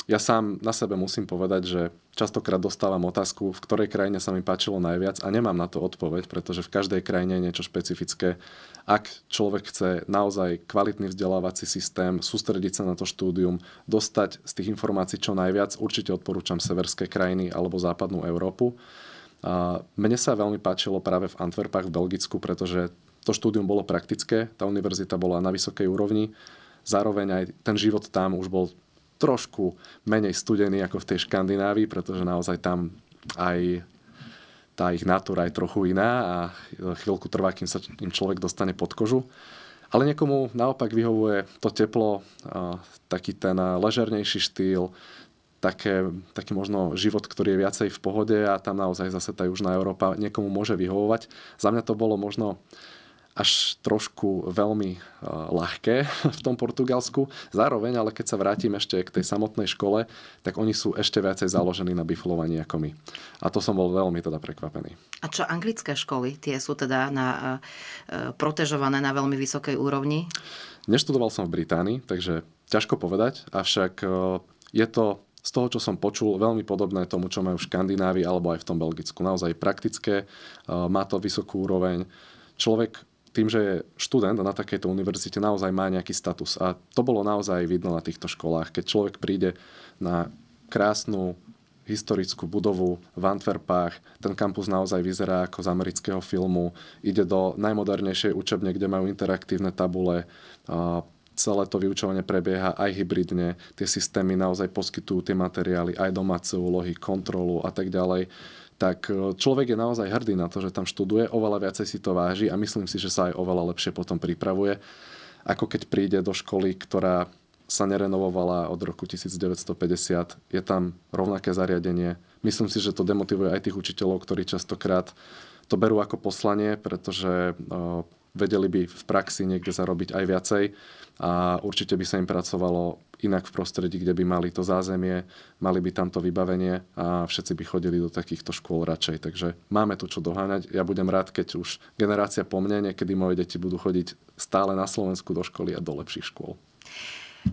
ja sám na sebe musím povedať, že častokrát dostávam otázku, v ktorej krajine sa mi páčilo najviac a nemám na to odpoveď, pretože v každej krajine je niečo špecifické. Ak človek chce naozaj kvalitný vzdelávací systém, sústrediť sa na to štúdium, dostať z tých informácií čo najviac, určite odporúčam severské krajiny alebo západnú Európu. A mne sa veľmi páčilo práve v Antwerpách v Belgicku, pretože to štúdium bolo praktické, tá univerzita bola na vysokej úrovni, zároveň aj ten život tam už bol trošku menej studený ako v tej Škandinávii, pretože naozaj tam aj tá ich natúra je trochu iná a chvíľku trvá, kým sa im človek dostane pod kožu. Ale niekomu naopak vyhovuje to teplo, taký ten ležernejší štýl, také, taký možno život, ktorý je viacej v pohode a tam naozaj zase tá Južná Európa niekomu môže vyhovovať. Za mňa to bolo možno až trošku veľmi eh, ľahké v tom Portugalsku. Zároveň, ale keď sa vrátim ešte k tej samotnej škole, tak oni sú ešte viacej založení na biflovaní ako my. A to som bol veľmi teda prekvapený. A čo anglické školy? Tie sú teda na, eh, eh, protežované na veľmi vysokej úrovni? Neštudoval som v Británii, takže ťažko povedať, avšak je to z toho, čo som počul, veľmi podobné tomu, čo majú v Škandinávii alebo aj v tom Belgicku. Naozaj praktické, má to vysokú úroveň. Človek tým, že je študent a na takejto univerzite naozaj má nejaký status. A to bolo naozaj vidno na týchto školách. Keď človek príde na krásnu historickú budovu v Antwerpách. Ten kampus naozaj vyzerá ako z amerického filmu. Ide do najmodernejšej učebne, kde majú interaktívne tabule. Celé to vyučovanie prebieha aj hybridne. Tie systémy naozaj poskytujú tie materiály, aj domáce úlohy, kontrolu a tak ďalej tak e, človek je naozaj hrdý na to, že tam študuje, oveľa viacej si to váži a myslím si, že sa aj oveľa lepšie potom pripravuje, ako keď príde do školy, ktorá sa nerenovovala od roku 1950. Je tam rovnaké zariadenie. Myslím si, že to demotivuje aj tých učiteľov, ktorí častokrát to berú ako poslanie, pretože e, vedeli by v praxi niekde zarobiť aj viacej a určite by sa im pracovalo inak v prostredí, kde by mali to zázemie, mali by tam to vybavenie a všetci by chodili do takýchto škôl radšej. Takže máme tu čo doháňať. Ja budem rád, keď už generácia po mne, niekedy moje deti budú chodiť stále na Slovensku do školy a do lepších škôl.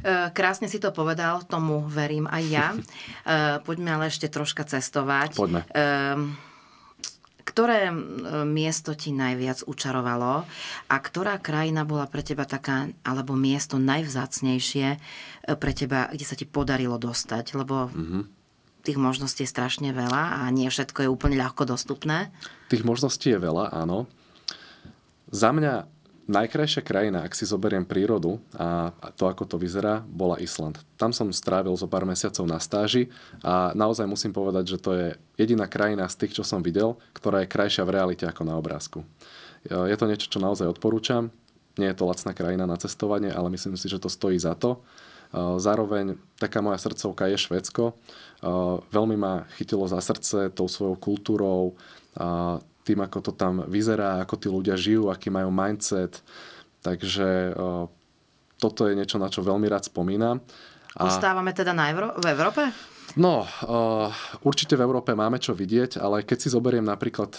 E, krásne si to povedal, tomu verím aj ja. E, poďme ale ešte troška cestovať. Poďme. E, ktoré miesto ti najviac učarovalo a ktorá krajina bola pre teba taká, alebo miesto najvzácnejšie e, pre teba, kde sa ti podarilo dostať? Lebo mm-hmm. tých možností je strašne veľa a nie všetko je úplne ľahko dostupné. Tých možností je veľa, áno. Za mňa Najkrajšia krajina, ak si zoberiem prírodu a to, ako to vyzerá, bola Island. Tam som strávil zo pár mesiacov na stáži a naozaj musím povedať, že to je jediná krajina z tých, čo som videl, ktorá je krajšia v realite ako na obrázku. E, je to niečo, čo naozaj odporúčam. Nie je to lacná krajina na cestovanie, ale myslím si, že to stojí za to. E, zároveň taká moja srdcovka je Švedsko. E, veľmi ma chytilo za srdce tou svojou kultúrou, tým, ako to tam vyzerá, ako tí ľudia žijú, aký majú mindset. Takže toto je niečo, na čo veľmi rád spomínam. A... Ostávame teda na Evro- v Európe? No, určite v Európe máme čo vidieť, ale keď si zoberiem napríklad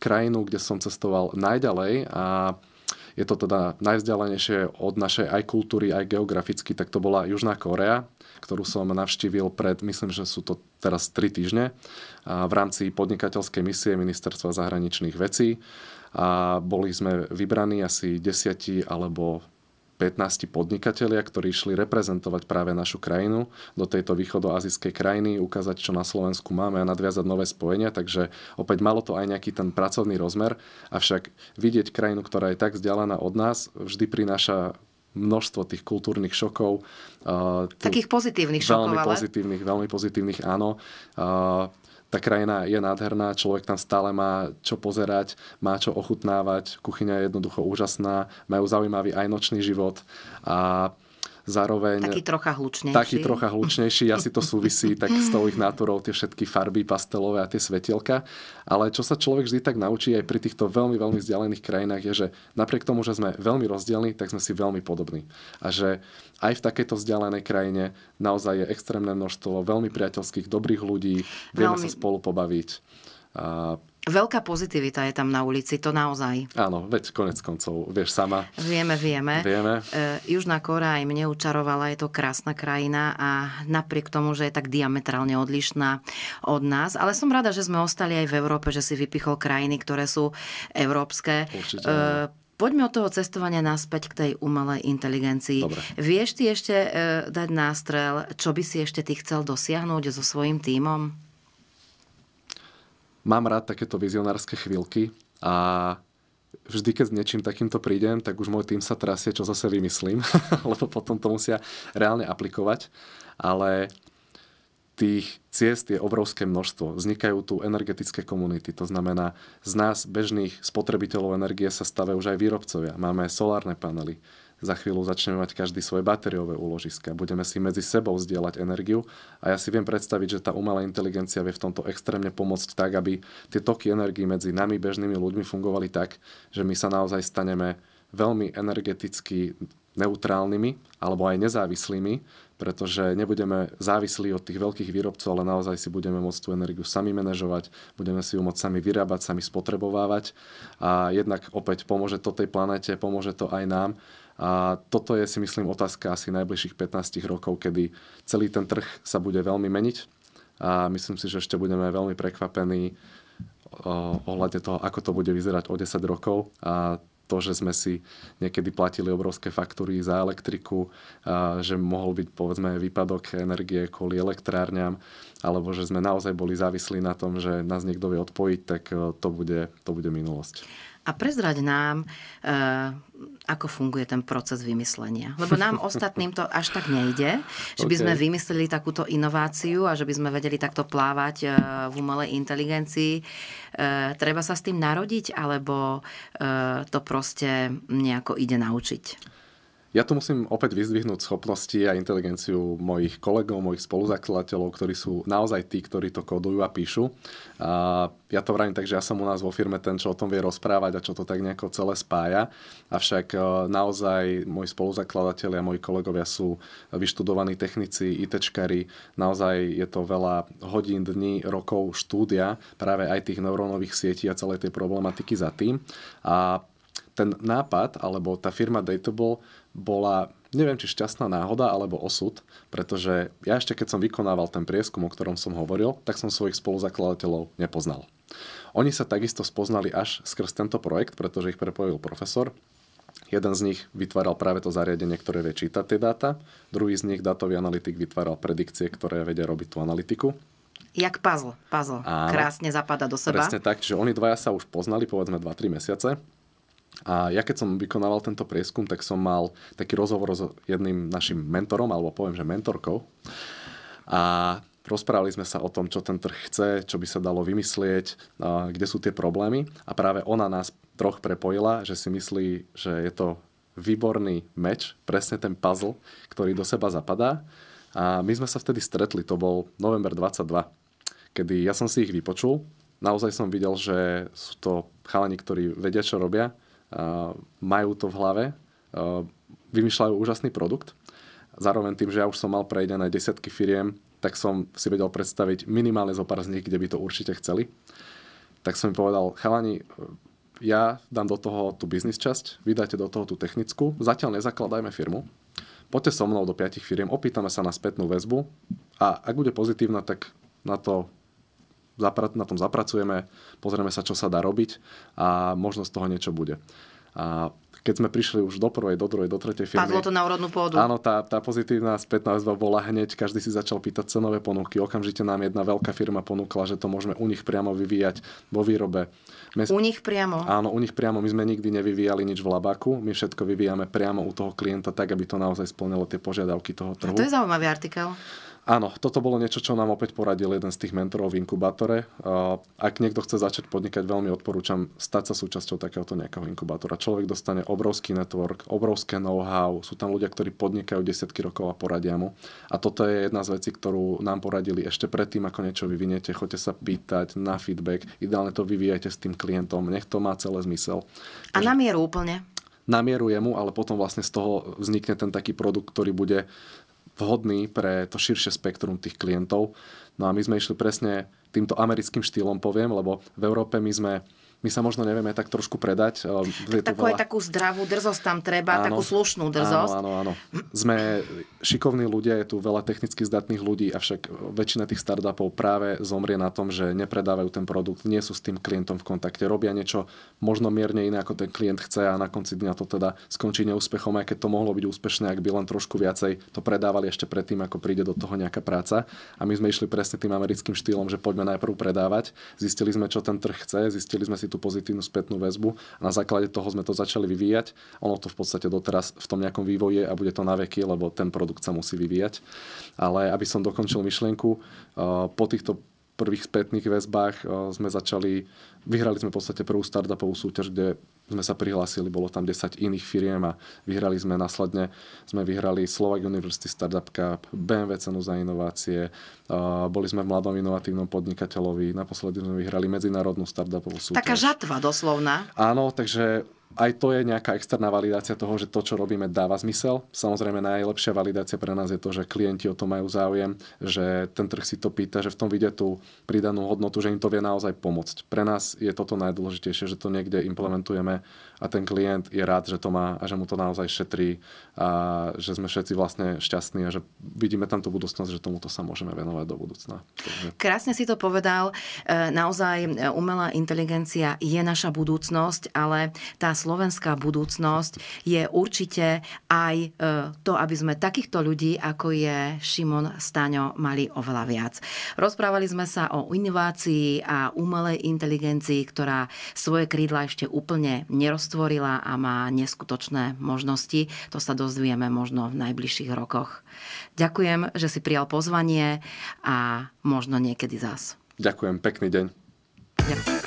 krajinu, kde som cestoval najďalej a je to teda najvzdialenejšie od našej aj kultúry, aj geograficky, tak to bola Južná Korea, ktorú som navštívil pred, myslím, že sú to teraz tri týždne, a v rámci podnikateľskej misie Ministerstva zahraničných vecí. A boli sme vybraní asi desiatí alebo 15 podnikatelia, ktorí išli reprezentovať práve našu krajinu do tejto východoazijskej krajiny, ukázať, čo na Slovensku máme a nadviazať nové spojenia, takže opäť malo to aj nejaký ten pracovný rozmer, avšak vidieť krajinu, ktorá je tak vzdialená od nás, vždy prináša množstvo tých kultúrnych šokov. Eh, Takých pozitívnych veľmi šokov, Veľmi ale... pozitívnych, veľmi pozitívnych, áno. Eh, tá krajina je nádherná, človek tam stále má čo pozerať, má čo ochutnávať, kuchyňa je jednoducho úžasná, majú zaujímavý aj nočný život a Zároveň, taký trocha hlučnejší. Taký trocha hlučnejší, asi to súvisí tak s tou ich náturou, tie všetky farby pastelové a tie svetielka. Ale čo sa človek vždy tak naučí aj pri týchto veľmi, veľmi vzdialených krajinách je, že napriek tomu, že sme veľmi rozdielni, tak sme si veľmi podobní. A že aj v takejto vzdialenej krajine naozaj je extrémne množstvo veľmi priateľských, dobrých ľudí, vieme veľmi... sa spolu pobaviť. A Veľká pozitivita je tam na ulici, to naozaj. Áno, veď konec koncov, vieš sama. Vieme, vieme. vieme. E, Južná Kóra aj mne učarovala, je to krásna krajina a napriek tomu, že je tak diametrálne odlišná od nás, ale som rada, že sme ostali aj v Európe, že si vypichol krajiny, ktoré sú európske. Určite. E, Poďme od toho cestovania naspäť k tej umelej inteligencii. Dobre. Vieš ty ešte e, dať nástrel, čo by si ešte ty chcel dosiahnuť so svojím tímom? mám rád takéto vizionárske chvíľky a vždy, keď s niečím takýmto prídem, tak už môj tým sa trasie, čo zase vymyslím, lebo potom to musia reálne aplikovať. Ale tých ciest je obrovské množstvo. Vznikajú tu energetické komunity, to znamená, z nás bežných spotrebiteľov energie sa stavajú už aj výrobcovia. Máme solárne panely, za chvíľu začneme mať každý svoje batériové úložiska, budeme si medzi sebou zdieľať energiu a ja si viem predstaviť, že tá umelá inteligencia vie v tomto extrémne pomôcť tak, aby tie toky energii medzi nami bežnými ľuďmi fungovali tak, že my sa naozaj staneme veľmi energeticky neutrálnymi alebo aj nezávislými, pretože nebudeme závislí od tých veľkých výrobcov, ale naozaj si budeme môcť tú energiu sami manažovať, budeme si ju môcť sami vyrábať, sami spotrebovávať a jednak opäť pomôže to tej planete, pomôže to aj nám a toto je si myslím otázka asi najbližších 15 rokov, kedy celý ten trh sa bude veľmi meniť a myslím si, že ešte budeme veľmi prekvapení ohľadne toho, ako to bude vyzerať o 10 rokov a to, že sme si niekedy platili obrovské faktúry za elektriku, že mohol byť povedzme výpadok energie kvôli elektrárňam, alebo že sme naozaj boli závislí na tom, že nás niekto vie odpojiť, tak to bude, to bude minulosť a prezrať nám, e, ako funguje ten proces vymyslenia. Lebo nám ostatným to až tak nejde, že by okay. sme vymysleli takúto inováciu a že by sme vedeli takto plávať e, v umelej inteligencii. E, treba sa s tým narodiť, alebo e, to proste nejako ide naučiť. Ja tu musím opäť vyzdvihnúť schopnosti a inteligenciu mojich kolegov, mojich spoluzakladateľov, ktorí sú naozaj tí, ktorí to kodujú a píšu. A ja to vravím tak, že ja som u nás vo firme ten, čo o tom vie rozprávať a čo to tak nejako celé spája. Avšak e, naozaj moji spoluzakladatelia, moji kolegovia sú vyštudovaní technici, ITčkari. Naozaj je to veľa hodín, dní, rokov štúdia práve aj tých neurónových sietí a celej tej problematiky za tým. A ten nápad, alebo tá firma Datable bola, neviem či šťastná náhoda alebo osud, pretože ja ešte keď som vykonával ten prieskum, o ktorom som hovoril, tak som svojich spoluzakladateľov nepoznal. Oni sa takisto spoznali až skrz tento projekt, pretože ich prepojil profesor. Jeden z nich vytváral práve to zariadenie, ktoré vie čítať tie dáta, druhý z nich, datový analytik, vytváral predikcie, ktoré vedia robiť tú analytiku. Jak puzzle, puzzle. Áno, Krásne zapada do seba. Presne tak, čiže oni dvaja sa už poznali, povedzme 2-3 mesiace. A ja keď som vykonával tento prieskum, tak som mal taký rozhovor s jedným našim mentorom, alebo poviem, že mentorkou. A rozprávali sme sa o tom, čo ten trh chce, čo by sa dalo vymyslieť, kde sú tie problémy. A práve ona nás troch prepojila, že si myslí, že je to výborný meč, presne ten puzzle, ktorý do seba zapadá. A my sme sa vtedy stretli, to bol november 22, kedy ja som si ich vypočul. Naozaj som videl, že sú to chalani, ktorí vedia, čo robia majú to v hlave, vymýšľajú úžasný produkt. Zároveň tým, že ja už som mal prejdené desiatky firiem, tak som si vedel predstaviť minimálne zo pár z nich, kde by to určite chceli. Tak som im povedal, chalani, ja dám do toho tú biznis časť, vy dáte do toho tú technickú, zatiaľ nezakladajme firmu, poďte so mnou do piatich firiem, opýtame sa na spätnú väzbu a ak bude pozitívna, tak na to na tom zapracujeme, pozrieme sa, čo sa dá robiť a možno z toho niečo bude. A keď sme prišli už do prvej, do druhej, do tretej firmy. Padlo to na úrodnú pôdu. Áno, tá, tá pozitívna spätná väzba bola hneď, každý si začal pýtať cenové ponuky. Okamžite nám jedna veľká firma ponúkla, že to môžeme u nich priamo vyvíjať vo výrobe. My... U nich priamo? Áno, u nich priamo. My sme nikdy nevyvíjali nič v labaku, my všetko vyvíjame priamo u toho klienta, tak aby to naozaj splnilo tie požiadavky toho trhu. A to je zaujímavý artikel. Áno, toto bolo niečo, čo nám opäť poradil jeden z tých mentorov v inkubátore. Ak niekto chce začať podnikať, veľmi odporúčam stať sa súčasťou takéhoto nejakého inkubátora. Človek dostane obrovský network, obrovské know-how, sú tam ľudia, ktorí podnikajú desiatky rokov a poradia mu. A toto je jedna z vecí, ktorú nám poradili ešte predtým, ako niečo vyviniete. Choďte sa pýtať na feedback, ideálne to vyvíjajte s tým klientom, nech to má celé zmysel. A na mieru úplne na jemu, ale potom vlastne z toho vznikne ten taký produkt, ktorý bude vhodný pre to širšie spektrum tých klientov. No a my sme išli presne týmto americkým štýlom, poviem, lebo v Európe my sme my sa možno nevieme tak trošku predať. Je tak takú, veľa... takú zdravú drzosť tam treba, áno, takú slušnú drzosť. Áno, áno, áno. Sme šikovní ľudia, je tu veľa technicky zdatných ľudí, avšak väčšina tých startupov práve zomrie na tom, že nepredávajú ten produkt, nie sú s tým klientom v kontakte, robia niečo možno mierne iné, ako ten klient chce a na konci dňa to teda skončí neúspechom, aj keď to mohlo byť úspešné, ak by len trošku viacej to predávali ešte predtým, ako príde do toho nejaká práca. A my sme išli presne tým americkým štýlom, že poďme najprv predávať. Zistili sme, čo ten trh chce, zistili sme si tú pozitívnu spätnú väzbu a na základe toho sme to začali vyvíjať. Ono to v podstate doteraz v tom nejakom vývoji a bude to na veky, lebo ten produkt sa musí vyvíjať. Ale aby som dokončil myšlienku, eh, po týchto prvých spätných väzbách eh, sme začali, vyhrali sme v podstate prvú startupovú súťaž, kde sme sa prihlásili, bolo tam 10 iných firiem a vyhrali sme následne, sme vyhrali Slovak University Startup Cup, BMW cenu za inovácie, boli sme v mladom inovatívnom podnikateľovi, naposledy sme vyhrali medzinárodnú startupovú súťaž. Taká žatva doslovná. Áno, takže aj to je nejaká externá validácia toho, že to, čo robíme, dáva zmysel. Samozrejme, najlepšia validácia pre nás je to, že klienti o to majú záujem, že ten trh si to pýta, že v tom vidia tú pridanú hodnotu, že im to vie naozaj pomôcť. Pre nás je toto najdôležitejšie, že to niekde implementujeme a ten klient je rád, že to má a že mu to naozaj šetrí a že sme všetci vlastne šťastní a že vidíme tam tú budúcnosť, že tomuto sa môžeme venovať do budúcna. Takže... Krásne si to povedal. E, naozaj e, umelá inteligencia je naša budúcnosť, ale tá slovenská budúcnosť je určite aj e, to, aby sme takýchto ľudí, ako je Šimon Staňo, mali oveľa viac. Rozprávali sme sa o inovácii a umelej inteligencii, ktorá svoje krídla ešte úplne nerozprávala stvorila a má neskutočné možnosti. To sa dozvieme možno v najbližších rokoch. Ďakujem, že si prijal pozvanie a možno niekedy zás. Ďakujem, pekný deň. Ďakujem.